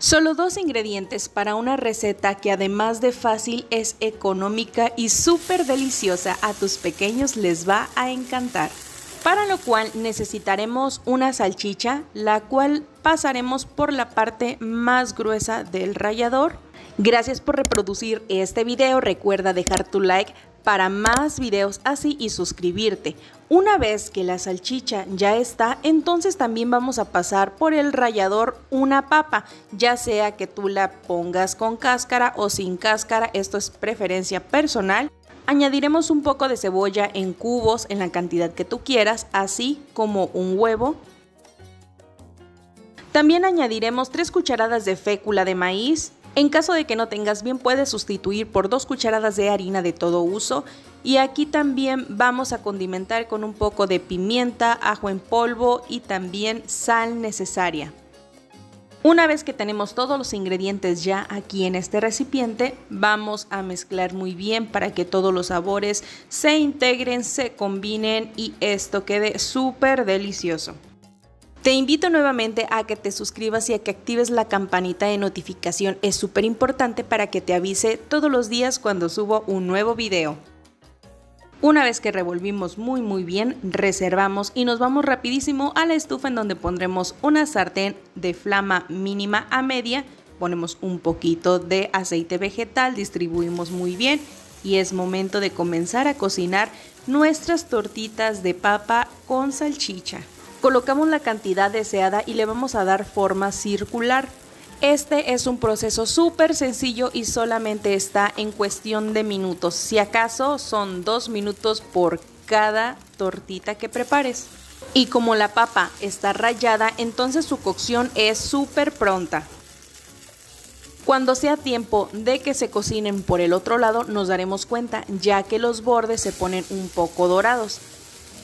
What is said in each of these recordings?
Solo dos ingredientes para una receta que además de fácil es económica y súper deliciosa, a tus pequeños les va a encantar. Para lo cual necesitaremos una salchicha, la cual pasaremos por la parte más gruesa del rallador. Gracias por reproducir este video, recuerda dejar tu like, para más videos así y suscribirte. Una vez que la salchicha ya está, entonces también vamos a pasar por el rallador una papa, ya sea que tú la pongas con cáscara o sin cáscara, esto es preferencia personal. Añadiremos un poco de cebolla en cubos en la cantidad que tú quieras, así como un huevo. También añadiremos 3 cucharadas de fécula de maíz, en caso de que no tengas bien, puedes sustituir por dos cucharadas de harina de todo uso. Y aquí también vamos a condimentar con un poco de pimienta, ajo en polvo y también sal necesaria. Una vez que tenemos todos los ingredientes ya aquí en este recipiente, vamos a mezclar muy bien para que todos los sabores se integren, se combinen y esto quede súper delicioso. Te invito nuevamente a que te suscribas y a que actives la campanita de notificación. Es súper importante para que te avise todos los días cuando subo un nuevo video. Una vez que revolvimos muy muy bien, reservamos y nos vamos rapidísimo a la estufa en donde pondremos una sartén de flama mínima a media, ponemos un poquito de aceite vegetal, distribuimos muy bien y es momento de comenzar a cocinar nuestras tortitas de papa con salchicha. Colocamos la cantidad deseada y le vamos a dar forma circular. Este es un proceso súper sencillo y solamente está en cuestión de minutos. Si acaso son dos minutos por cada tortita que prepares. Y como la papa está rallada, entonces su cocción es súper pronta. Cuando sea tiempo de que se cocinen por el otro lado, nos daremos cuenta, ya que los bordes se ponen un poco dorados.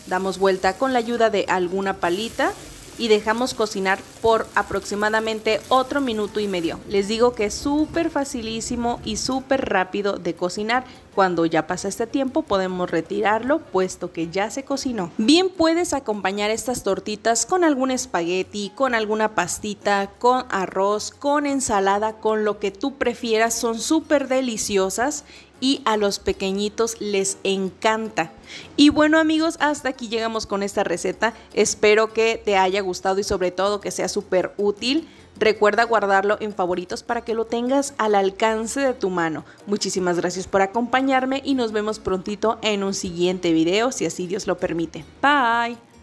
Damos vuelta con la ayuda de alguna palita y dejamos cocinar por aproximadamente otro minuto y medio. Les digo que es súper facilísimo y súper rápido de cocinar. Cuando ya pasa este tiempo podemos retirarlo puesto que ya se cocinó. Bien puedes acompañar estas tortitas con algún espagueti, con alguna pastita, con arroz, con ensalada, con lo que tú prefieras. Son súper deliciosas y a los pequeñitos les encanta. Y bueno amigos, hasta aquí llegamos con esta receta. Espero que te haya gustado y sobre todo que sea súper útil. Recuerda guardarlo en favoritos para que lo tengas al alcance de tu mano. Muchísimas gracias por acompañar y nos vemos prontito en un siguiente video, si así Dios lo permite. Bye.